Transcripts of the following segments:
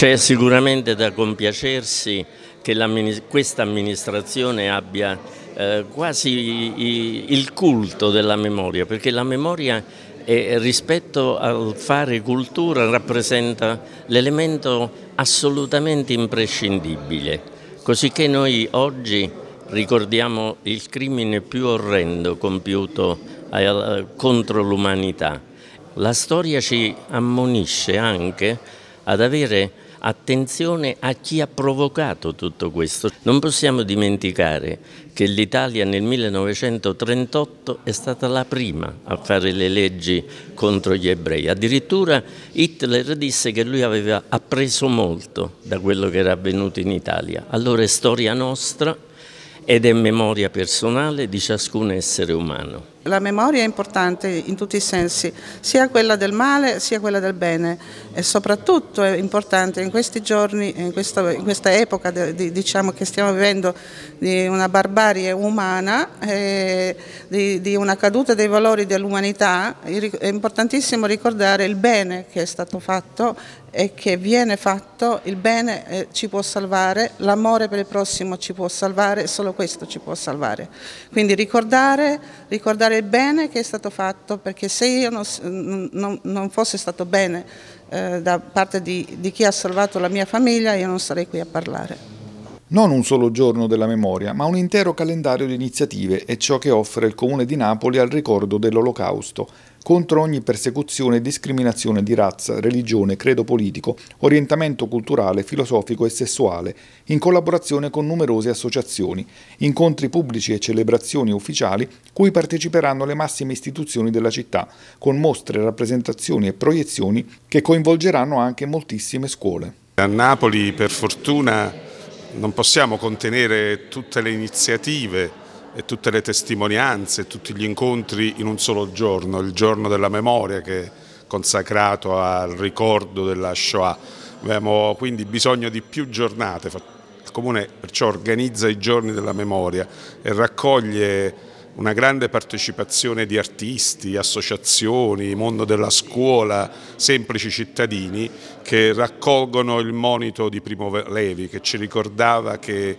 C'è sicuramente da compiacersi che questa amministrazione abbia eh, quasi il culto della memoria, perché la memoria eh, rispetto al fare cultura rappresenta l'elemento assolutamente imprescindibile, cosicché noi oggi ricordiamo il crimine più orrendo compiuto eh, contro l'umanità. La storia ci ammonisce anche ad avere attenzione a chi ha provocato tutto questo. Non possiamo dimenticare che l'Italia nel 1938 è stata la prima a fare le leggi contro gli ebrei. Addirittura Hitler disse che lui aveva appreso molto da quello che era avvenuto in Italia. Allora è storia nostra ed è memoria personale di ciascun essere umano la memoria è importante in tutti i sensi, sia quella del male sia quella del bene e soprattutto è importante in questi giorni, in questa, in questa epoca di, diciamo, che stiamo vivendo di una barbarie umana, eh, di, di, una caduta dei valori dell'umanità, è importantissimo ricordare il bene che è stato fatto e che viene fatto, il bene eh, ci può salvare, l'amore per il prossimo ci può salvare, solo questo ci può salvare. Quindi ricordare, ricordare valutare il bene che è stato fatto, perché se io non, non, non fosse stato bene eh, da parte di, di chi ha salvato la mia famiglia, io non sarei qui a parlare. Non un solo giorno della memoria, ma un intero calendario di iniziative è ciò che offre il Comune di Napoli al ricordo dell'Olocausto, contro ogni persecuzione e discriminazione di razza, religione, credo politico, orientamento culturale, filosofico e sessuale, in collaborazione con numerose associazioni, incontri pubblici e celebrazioni ufficiali cui parteciperanno le massime istituzioni della città, con mostre, rappresentazioni e proiezioni che coinvolgeranno anche moltissime scuole. A Napoli, per fortuna, non possiamo contenere tutte le iniziative e tutte le testimonianze, tutti gli incontri in un solo giorno, il giorno della memoria che è consacrato al ricordo della Shoah. Abbiamo quindi bisogno di più giornate, il Comune perciò organizza i giorni della memoria e raccoglie una grande partecipazione di artisti, associazioni, mondo della scuola, semplici cittadini che raccolgono il monito di Primo Levi che ci ricordava che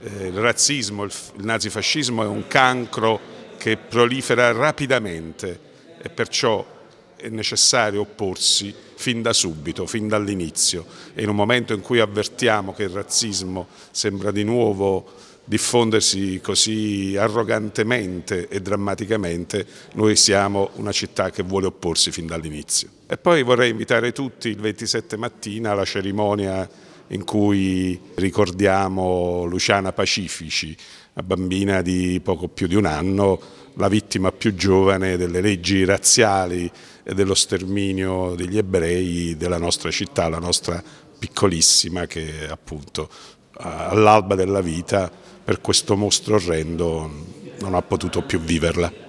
eh, il razzismo, il nazifascismo è un cancro che prolifera rapidamente e perciò è necessario opporsi fin da subito, fin dall'inizio e in un momento in cui avvertiamo che il razzismo sembra di nuovo diffondersi così arrogantemente e drammaticamente, noi siamo una città che vuole opporsi fin dall'inizio. E poi vorrei invitare tutti il 27 mattina alla cerimonia in cui ricordiamo Luciana Pacifici, una bambina di poco più di un anno, la vittima più giovane delle leggi razziali e dello sterminio degli ebrei della nostra città, la nostra piccolissima che appunto all'alba della vita per questo mostro orrendo non ha potuto più viverla.